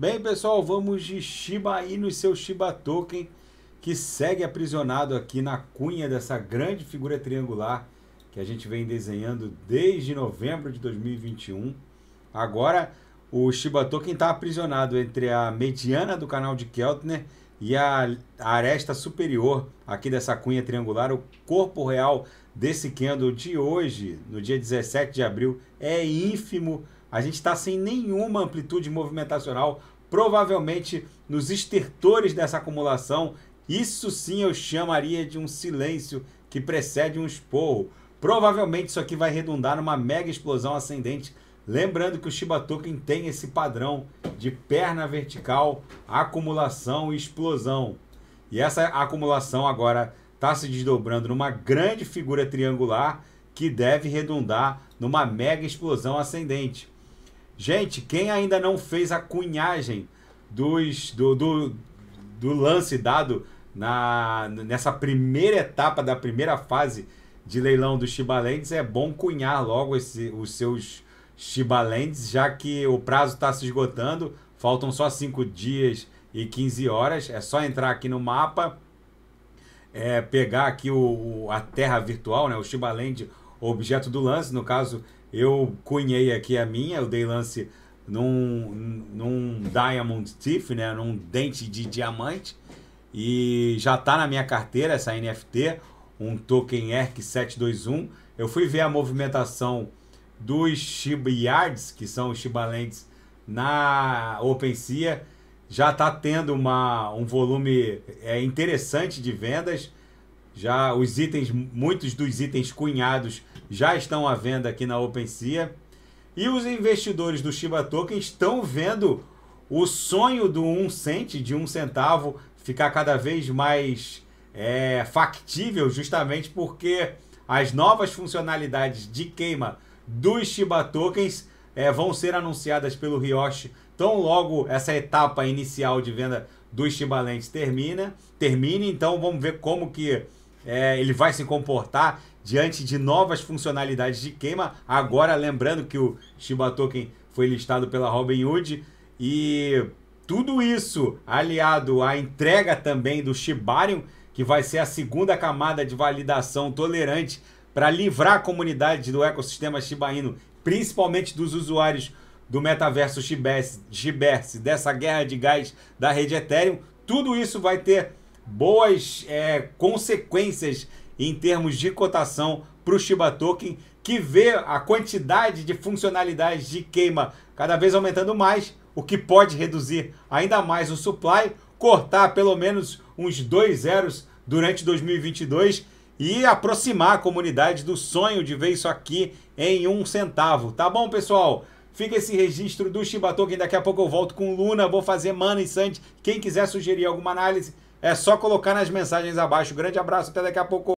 Bem, pessoal, vamos de Shiba Inu e seu Shiba Token, que segue aprisionado aqui na cunha dessa grande figura triangular que a gente vem desenhando desde novembro de 2021. Agora, o Shiba Token está aprisionado entre a mediana do canal de Keltner e a aresta superior aqui dessa cunha triangular. O corpo real desse candle de hoje, no dia 17 de abril, é ínfimo a gente está sem nenhuma amplitude movimentacional, provavelmente nos estertores dessa acumulação. Isso sim eu chamaria de um silêncio que precede um esporro. Provavelmente isso aqui vai redundar numa mega explosão ascendente. Lembrando que o Shiba Token tem esse padrão de perna vertical, acumulação e explosão. E essa acumulação agora está se desdobrando numa grande figura triangular que deve redundar numa mega explosão ascendente. Gente, quem ainda não fez a cunhagem dos, do, do, do lance dado na, nessa primeira etapa da primeira fase de leilão do Chibalendes, é bom cunhar logo esse, os seus Chibalendes, já que o prazo está se esgotando, faltam só 5 dias e 15 horas. É só entrar aqui no mapa, é, pegar aqui o, o a terra virtual, né, o Chibaland objeto do lance. No caso, eu cunhei aqui a minha, eu dei lance num, num Diamond Thief, né? num dente de diamante. E já está na minha carteira essa NFT, um token ERC721. Eu fui ver a movimentação dos Shiba Yards, que são os Shiba Lands, na OpenSea. Já está tendo uma, um volume é, interessante de vendas. Já os itens, muitos dos itens cunhados já estão à venda aqui na OpenSea. E os investidores do Shiba Token estão vendo o sonho do um cent, de um centavo, ficar cada vez mais é, factível, justamente porque as novas funcionalidades de queima dos Shiba Tokens é, vão ser anunciadas pelo Rioshi tão logo essa etapa inicial de venda dos Timbalentes termina, termine, então vamos ver como que é, ele vai se comportar diante de novas funcionalidades de queima. Agora, lembrando que o Shiba Token foi listado pela Robinhood e tudo isso aliado à entrega também do Shibarium, que vai ser a segunda camada de validação tolerante para livrar a comunidade do ecossistema Shiba Inu, principalmente dos usuários do metaverso Giverse, dessa guerra de gás da rede Ethereum, tudo isso vai ter boas é, consequências em termos de cotação para o Shiba Token, que vê a quantidade de funcionalidades de queima cada vez aumentando mais, o que pode reduzir ainda mais o supply, cortar pelo menos uns dois zeros durante 2022 e aproximar a comunidade do sonho de ver isso aqui em um centavo. Tá bom, pessoal? Fica esse registro do Token. Daqui a pouco eu volto com Luna. Vou fazer Mana e Sandy. Quem quiser sugerir alguma análise, é só colocar nas mensagens abaixo. Grande abraço. Até daqui a pouco.